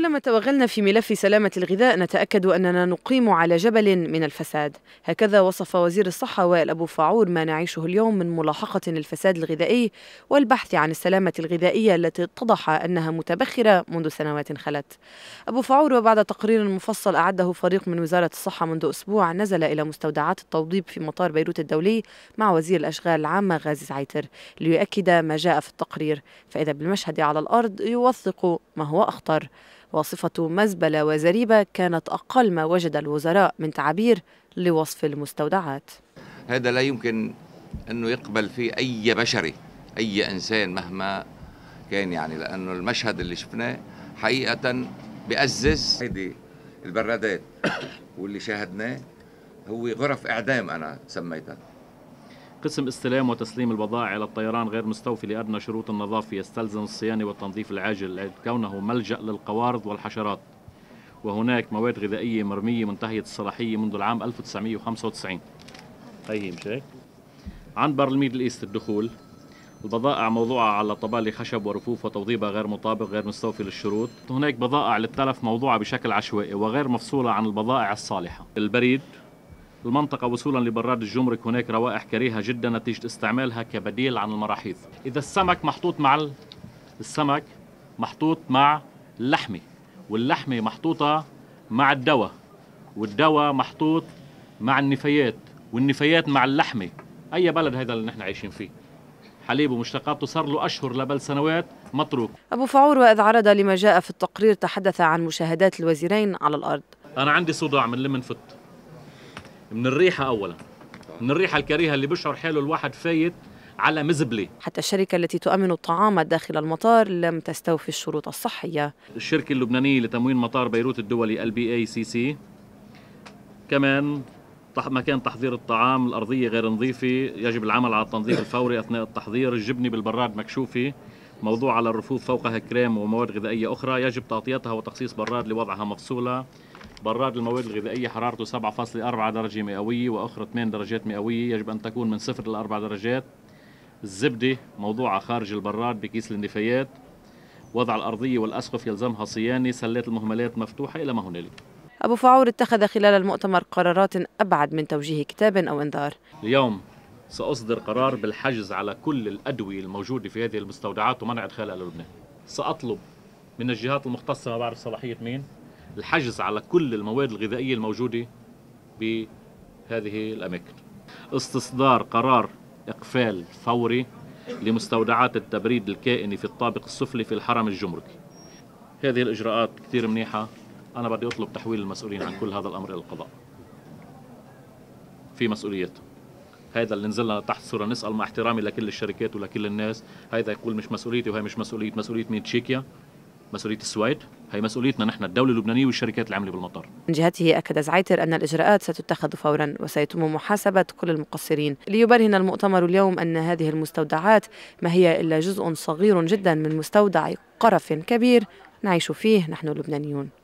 كلما توغلنا في ملف سلامة الغذاء نتأكد أننا نقيم على جبل من الفساد هكذا وصف وزير الصحة وائل أبو فاعور ما نعيشه اليوم من ملاحقة للفساد الغذائي والبحث عن السلامة الغذائية التي اتضح أنها متبخرة منذ سنوات خلت أبو فاعور وبعد تقرير مفصل أعده فريق من وزارة الصحة منذ أسبوع نزل إلى مستودعات التوضيب في مطار بيروت الدولي مع وزير الأشغال العامة غازي زعيتر ليؤكد ما جاء في التقرير فإذا بالمشهد على الأرض يوثق ما هو أخطر وصفة مزبلة وزريبة كانت أقل ما وجد الوزراء من تعابير لوصف المستودعات هذا لا يمكن أنه يقبل فيه أي بشري أي إنسان مهما كان يعني لأنه المشهد اللي شفناه حقيقة بأزز هيدي البرادات واللي شاهدناه هو غرف إعدام أنا سميتها قسم استلام وتسليم البضائع إلى الطيران غير مستوفي لأدنى شروط النظافة يستلزم الصيانة والتنظيف العاجل كونه ملجأ للقوارض والحشرات وهناك مواد غذائية مرمية منتهية الصلاحية منذ العام 1995 هي مش هيك؟ عنبر الميدل ايست الدخول البضائع موضوعة على طبالي خشب ورفوف وتوضيبها غير مطابق غير مستوفي للشروط هناك بضائع للتلف موضوعة بشكل عشوائي وغير مفصولة عن البضائع الصالحة البريد المنطقة وصولا لبراد الجمرك هناك روائح كريهة جدا نتيجة استعمالها كبديل عن المراحيض إذا السمك محطوط مع السمك محطوط مع اللحمة واللحمة محطوطة مع الدواء والدواء محطوط مع النفايات والنفايات مع اللحمة أي بلد هذا اللي نحن عايشين فيه حليب ومشتقاته صار له أشهر لبل سنوات متروك أبو فعور وإذ عرض لما جاء في التقرير تحدث عن مشاهدات الوزيرين على الأرض أنا عندي صداع من لمن فت من الريحه اولا من الريحه الكريهه اللي بيشعر حاله الواحد فايت على مزبله حتى الشركه التي تؤمن الطعام داخل المطار لم تستوفي الشروط الصحيه الشركه اللبنانيه لتموين مطار بيروت الدولي البي اي سي سي كمان مكان تحضير الطعام الارضيه غير نظيفه يجب العمل على التنظيف الفوري اثناء التحضير الجبنه بالبراد مكشوفه موضوع على الرفوف فوقها كريم ومواد غذائيه اخرى يجب تغطيتها وتخصيص براد لوضعها مفصوله براد المواد الغذائية حرارته 7.4 درجة مئوية وأخرى 8 درجات مئوية يجب أن تكون من 0 إلى 4 درجات الزبدة موضوعة خارج البراد بكيس النفايات وضع الأرضية والأسقف يلزمها صيانة سلات المهملات مفتوحة إلى ما هنالك أبو فعور اتخذ خلال المؤتمر قرارات أبعد من توجيه كتاب أو إنذار اليوم سأصدر قرار بالحجز على كل الأدوية الموجودة في هذه المستودعات ومنع إدخالها للبنان سأطلب من الجهات المختصة ما بعرف صلاحية مين الحجز على كل المواد الغذائية الموجودة بهذه الأماكن استصدار قرار إقفال فوري لمستودعات التبريد الكائني في الطابق السفلي في الحرم الجمركي هذه الإجراءات كثير منيحة أنا بدي أطلب تحويل المسؤولين عن كل هذا الأمر إلى القضاء في مسؤوليته هذا اللي نزلنا تحت صوره نسال مع احترامي لكل الشركات ولكل الناس هذا يقول مش مسؤوليتي وهي مش مسؤوليه مسؤوليه مين تشيكيا مسؤوليه السويد هي مسؤوليتنا نحن الدولة اللبنانية والشركات العاملة بالمطار من جهته أكد زعيتر أن الإجراءات ستتخذ فورا وسيتم محاسبة كل المقصرين ليبرهن المؤتمر اليوم أن هذه المستودعات ما هي إلا جزء صغير جدا من مستودع قرف كبير نعيش فيه نحن اللبنانيون